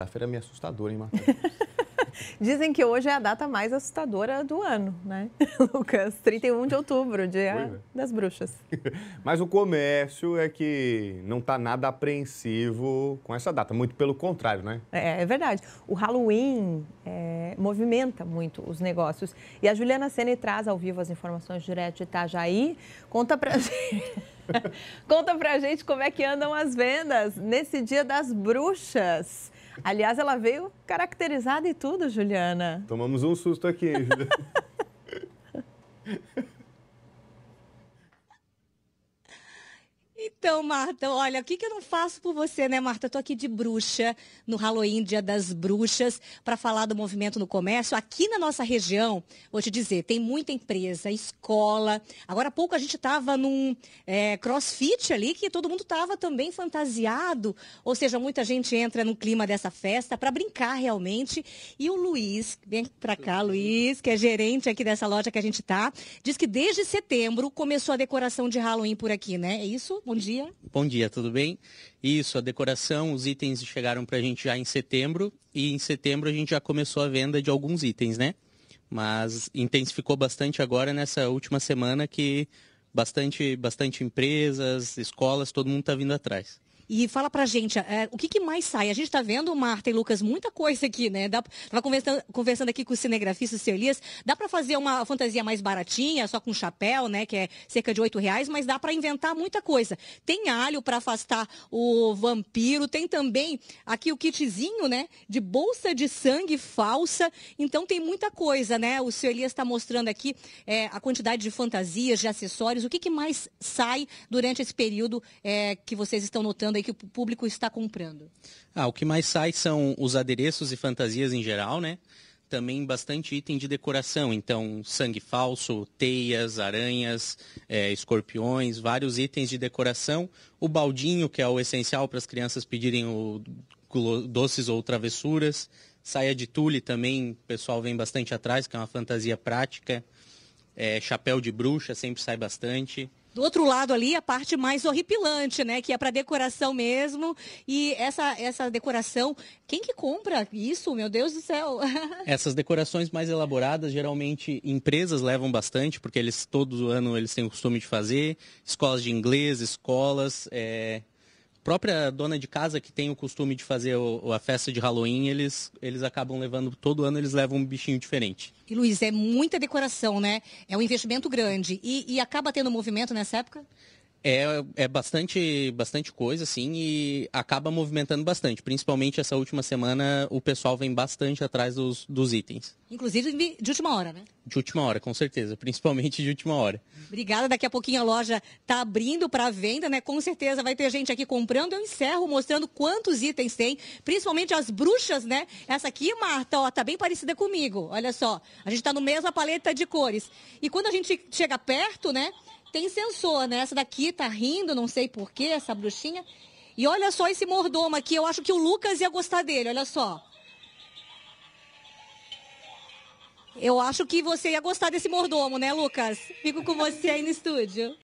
A feira é meio assustadora, hein, Marcos? Dizem que hoje é a data mais assustadora do ano, né, Lucas? 31 de outubro, dia é. das bruxas. Mas o comércio é que não está nada apreensivo com essa data, muito pelo contrário, né? É, é verdade. O Halloween é, movimenta muito os negócios. E a Juliana Sene traz ao vivo as informações direto de Itajaí. Conta pra gente. Conta pra gente como é que andam as vendas nesse dia das bruxas. Aliás, ela veio caracterizada e tudo, Juliana. Tomamos um susto aqui, hein, Juliana? Então, Marta, olha, o que, que eu não faço por você, né, Marta? Eu tô aqui de bruxa, no Halloween, Dia das Bruxas, para falar do movimento no comércio. Aqui na nossa região, vou te dizer, tem muita empresa, escola. Agora há pouco a gente estava num é, crossfit ali, que todo mundo estava também fantasiado. Ou seja, muita gente entra no clima dessa festa para brincar realmente. E o Luiz, vem para cá, Luiz, que é gerente aqui dessa loja que a gente tá, diz que desde setembro começou a decoração de Halloween por aqui, né? É isso? Bom dia dia. Bom dia, tudo bem? Isso, a decoração, os itens chegaram para a gente já em setembro e em setembro a gente já começou a venda de alguns itens, né? Mas intensificou bastante agora nessa última semana que bastante, bastante empresas, escolas, todo mundo está vindo atrás. E fala pra gente, é, o que, que, mais sai? A gente tá vendo, Marta e Lucas, muita coisa aqui, né? Dá, tava conversando, conversando aqui com o cinegrafista o seu Elias. Dá para fazer uma fantasia mais baratinha, só com chapéu, né? Que é cerca de oito reais, mas dá para inventar muita coisa. Tem alho para afastar o vampiro, tem também aqui o kitzinho, né? De bolsa de sangue falsa. Então tem muita coisa, né? O seu Elias está mostrando aqui é, a quantidade de fantasias, de acessórios. O que, que mais sai durante esse período é, que vocês estão notando? e é que o público está comprando? Ah, o que mais sai são os adereços e fantasias em geral, né? Também bastante item de decoração, então sangue falso, teias, aranhas, é, escorpiões, vários itens de decoração. O baldinho, que é o essencial para as crianças pedirem o, doces ou travessuras. Saia de tule também, o pessoal vem bastante atrás, que é uma fantasia prática. É, chapéu de bruxa sempre sai bastante. Do outro lado ali, a parte mais horripilante, né? Que é para decoração mesmo. E essa, essa decoração, quem que compra isso? Meu Deus do céu! Essas decorações mais elaboradas, geralmente empresas levam bastante, porque eles todo ano eles têm o costume de fazer. Escolas de inglês, escolas. É própria dona de casa que tem o costume de fazer o, a festa de Halloween, eles, eles acabam levando, todo ano eles levam um bichinho diferente. E Luiz, é muita decoração, né? É um investimento grande. E, e acaba tendo movimento nessa época? É, é bastante, bastante coisa, assim, e acaba movimentando bastante. Principalmente essa última semana, o pessoal vem bastante atrás dos, dos itens. Inclusive de última hora, né? De última hora, com certeza. Principalmente de última hora. Obrigada. Daqui a pouquinho a loja tá abrindo para venda, né? Com certeza vai ter gente aqui comprando. Eu encerro mostrando quantos itens tem, principalmente as bruxas, né? Essa aqui, Marta, ó, tá bem parecida comigo. Olha só. A gente tá no mesma paleta de cores. E quando a gente chega perto, né? tem sensor, né? Essa daqui tá rindo, não sei porquê, essa bruxinha. E olha só esse mordomo aqui, eu acho que o Lucas ia gostar dele, olha só. Eu acho que você ia gostar desse mordomo, né, Lucas? Fico com você aí no estúdio.